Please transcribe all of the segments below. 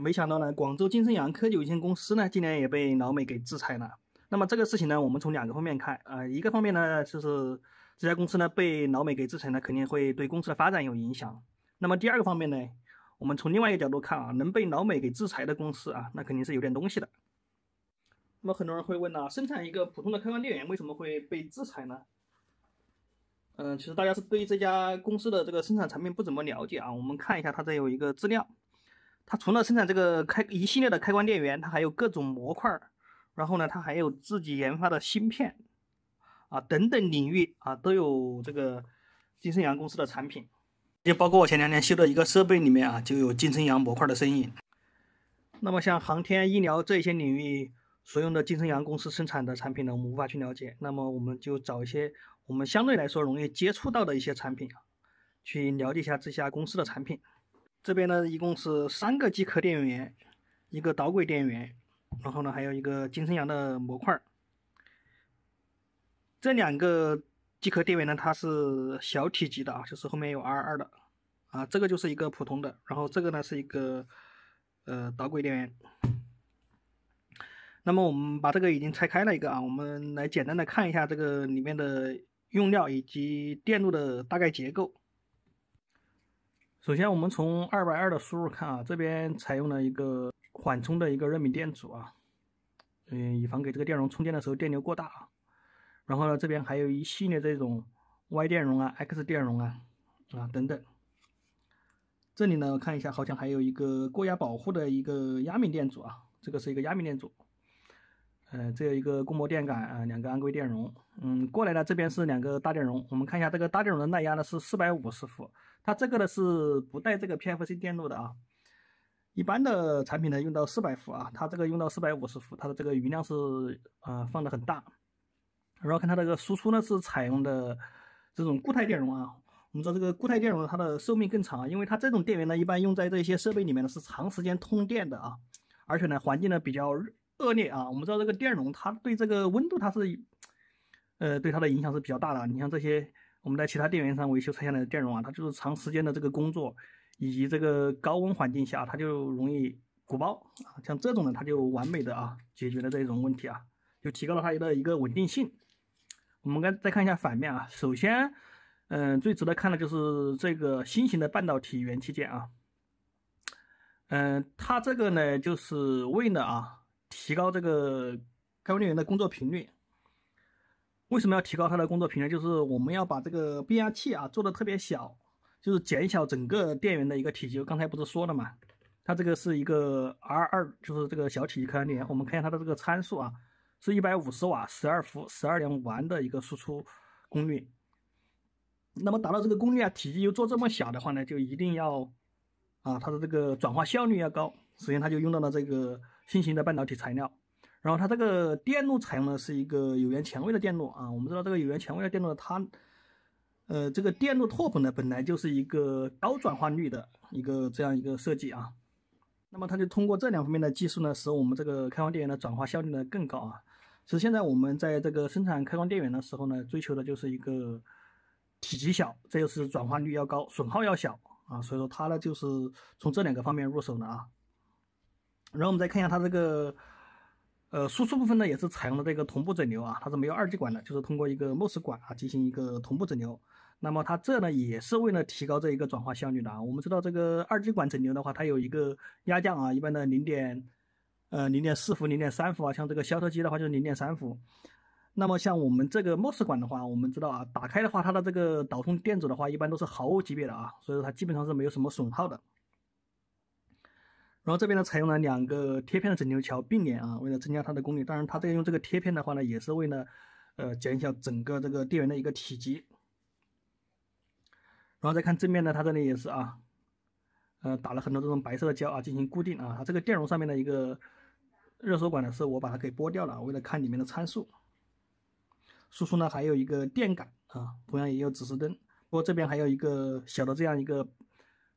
没想到呢，广州金盛阳科技有限公司呢，今年也被老美给制裁了。那么这个事情呢，我们从两个方面看啊，一个方面呢，就是这家公司呢被老美给制裁呢，肯定会对公司的发展有影响。那么第二个方面呢，我们从另外一个角度看啊，能被老美给制裁的公司啊，那肯定是有点东西的。那么很多人会问了，生产一个普通的开关电源为什么会被制裁呢？嗯，其实大家是对这家公司的这个生产产品不怎么了解啊，我们看一下它这有一个资料。它除了生产这个开一系列的开关电源，它还有各种模块儿，然后呢，它还有自己研发的芯片，啊，等等领域啊，都有这个金升阳公司的产品，就包括我前两天修的一个设备里面啊，就有金升阳模块的身影。那么像航天、医疗这些领域所用的金升阳公司生产的产品呢，我们无法去了解，那么我们就找一些我们相对来说容易接触到的一些产品，去了解一下这家公司的产品。这边呢，一共是三个机壳电源，一个导轨电源，然后呢，还有一个金升阳的模块。这两个机壳电源呢，它是小体积的啊，就是后面有 R2 的啊，这个就是一个普通的，然后这个呢是一个呃导轨电源。那么我们把这个已经拆开了一个啊，我们来简单的看一下这个里面的用料以及电路的大概结构。首先，我们从二百二的输入看啊，这边采用了一个缓冲的一个热敏电阻啊，嗯，以防给这个电容充电的时候电流过大啊。然后呢，这边还有一系列这种 Y 电容啊、X 电容啊啊等等。这里呢，看一下好像还有一个过压保护的一个压敏电阻啊，这个是一个压敏电阻。呃，这有一个公模电感啊，两个安规电容，嗯，过来的这边是两个大电容，我们看一下这个大电容的耐压呢是四百五十伏，它这个呢是不带这个 PFC 电路的啊，一般的产品呢用到四百伏啊，它这个用到四百五十伏，它的这个余量是啊放的很大，然后看它这个输出呢是采用的这种固态电容啊，我们知道这个固态电容它的寿命更长，因为它这种电源呢一般用在这些设备里面呢是长时间通电的啊，而且呢环境呢比较热。恶劣啊！我们知道这个电容，它对这个温度它是，呃，对它的影响是比较大的。你像这些我们在其他电源上维修拆下来的电容啊，它就是长时间的这个工作以及这个高温环境下，它就容易鼓包啊。像这种呢，它就完美的啊解决了这一种问题啊，就提高了它的一个稳定性。我们该再看一下反面啊，首先，嗯，最值得看的就是这个新型的半导体元器件啊，嗯，它这个呢，就是为了啊。提高这个开关电源的工作频率。为什么要提高它的工作频率？就是我们要把这个变压器啊做的特别小，就是减小整个电源的一个体积。刚才不是说了嘛，它这个是一个 R 二，就是这个小体积开关电源。我们看一下它的这个参数啊，是一百五十瓦、十二伏、十二点五安的一个输出功率。那么达到这个功率啊，体积又做这么小的话呢，就一定要啊，它的这个转化效率要高。首先，它就用到了这个新型的半导体材料，然后它这个电路采用的是一个有源前卫的电路啊。我们知道这个有源前卫的电路呢，它呃这个电路拓扑呢本来就是一个高转化率的一个这样一个设计啊。那么它就通过这两方面的技术呢，使我们这个开关电源的转化效率呢更高啊。其实现在我们在这个生产开关电源的时候呢，追求的就是一个体积小，这就是转化率要高，损耗要小啊。所以说它呢就是从这两个方面入手的啊。然后我们再看一下它这个，呃，输出部分呢，也是采用了这个同步整流啊，它是没有二极管的，就是通过一个 mos 管啊进行一个同步整流。那么它这呢也是为了提高这一个转化效率的啊。我们知道这个二极管整流的话，它有一个压降啊，一般的零点，呃，零点四伏、零点三伏啊，像这个肖特基的话就是零点三伏。那么像我们这个 mos 管的话，我们知道啊，打开的话它的这个导通电阻的话一般都是毫欧级别的啊，所以说它基本上是没有什么损耗的。然后这边呢，采用了两个贴片的整流桥并联啊，为了增加它的功率。当然，它这个用这个贴片的话呢，也是为了呃减小整个这个电源的一个体积。然后再看正面呢，它这里也是啊，呃打了很多这种白色的胶啊进行固定啊。它这个电容上面的一个热缩管呢，是我把它给剥掉了，为了看里面的参数。输出呢还有一个电感啊，同样也有指示灯。不过这边还有一个小的这样一个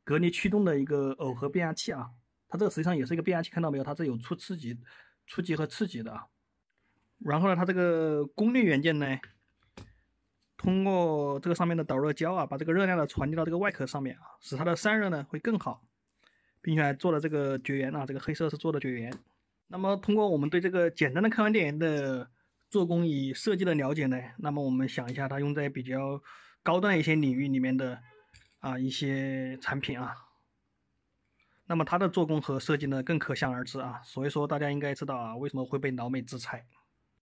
隔离驱动的一个耦合变压器啊。它这个实际上也是一个变压器，看到没有？它这有初次级、初级和次级的啊。然后呢，它这个功率元件呢，通过这个上面的导热胶啊，把这个热量呢传递到这个外壳上面啊，使它的散热呢会更好，并且还做了这个绝缘啊，这个黑色是做的绝缘。那么通过我们对这个简单的开关电源的做工与设计的了解呢，那么我们想一下，它用在比较高端一些领域里面的啊一些产品啊。那么它的做工和设计呢，更可想而知啊。所以说，大家应该知道啊，为什么会被老美制裁。